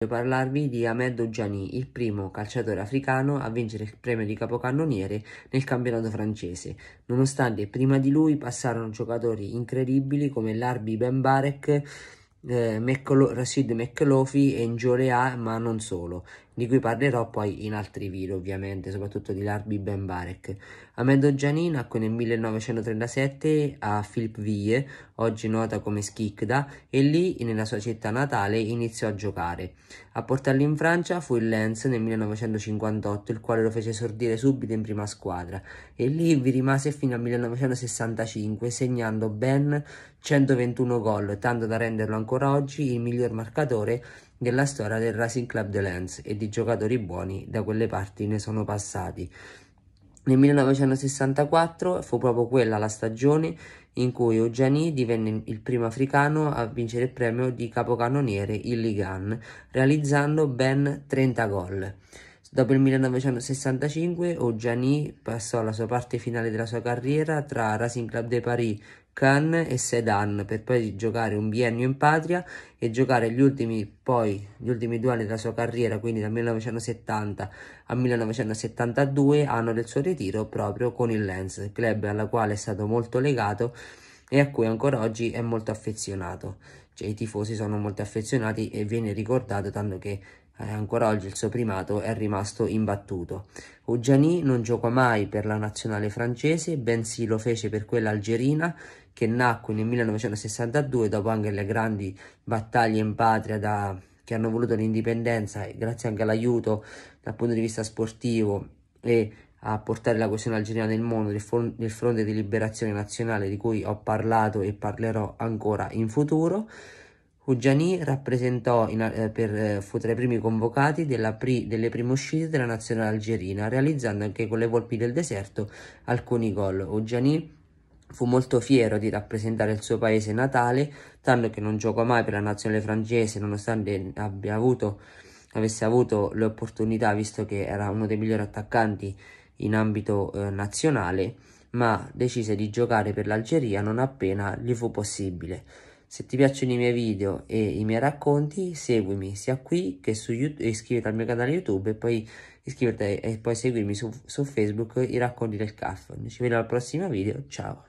Voglio parlarvi di Ahmed Djani, il primo calciatore africano a vincere il premio di capocannoniere nel campionato francese, nonostante prima di lui passarono giocatori incredibili come Larbi Ben Barek, eh, Rashid McLofi e Njorea, ma non solo di cui parlerò poi in altri video ovviamente, soprattutto di Larbi Ben Barek. Ahmed Janin nacque nel 1937 a Philippeville, oggi nota come Skikda, e lì, nella sua città natale, iniziò a giocare. A portarlo in Francia fu il Lens nel 1958, il quale lo fece esordire subito in prima squadra, e lì vi rimase fino al 1965, segnando ben 121 gol, tanto da renderlo ancora oggi il miglior marcatore della storia del Racing Club de Lens e di giocatori buoni da quelle parti ne sono passati. Nel 1964 fu proprio quella la stagione in cui Eugeni divenne il primo africano a vincere il premio di capocannoniere in Ligan, realizzando ben 30 gol. Dopo il 1965 Ogiani passò la sua parte finale della sua carriera tra Racing Club de Paris, Cannes e Sedan per poi giocare un biennio in patria e giocare gli ultimi, poi, gli ultimi due anni della sua carriera, quindi dal 1970 al 1972, anno del suo ritiro proprio con il Lens, club alla quale è stato molto legato e a cui ancora oggi è molto affezionato. Cioè, I tifosi sono molto affezionati e viene ricordato tanto che eh, ancora oggi il suo primato è rimasto imbattuto. Uggiani non giocò mai per la nazionale francese, bensì lo fece per quella algerina che nacque nel 1962 dopo anche le grandi battaglie in patria da, che hanno voluto l'indipendenza e grazie anche all'aiuto dal punto di vista sportivo e a portare la questione algerina nel mondo nel, nel fronte di liberazione nazionale di cui ho parlato e parlerò ancora in futuro. Cuggiani eh, eh, fu tra i primi convocati pri, delle prime uscite della nazionale algerina, realizzando anche con le volpi del deserto alcuni gol. Cuggiani fu molto fiero di rappresentare il suo paese natale, tanto che non giocò mai per la nazionale francese, nonostante abbia avuto, avesse avuto le opportunità, visto che era uno dei migliori attaccanti in ambito eh, nazionale, ma decise di giocare per l'Algeria non appena gli fu possibile. Se ti piacciono i miei video e i miei racconti, seguimi sia qui che su YouTube, iscriviti al mio canale YouTube e poi iscriviti e poi seguirmi su, su Facebook i racconti del caffè. Ci vediamo al prossimo video, ciao!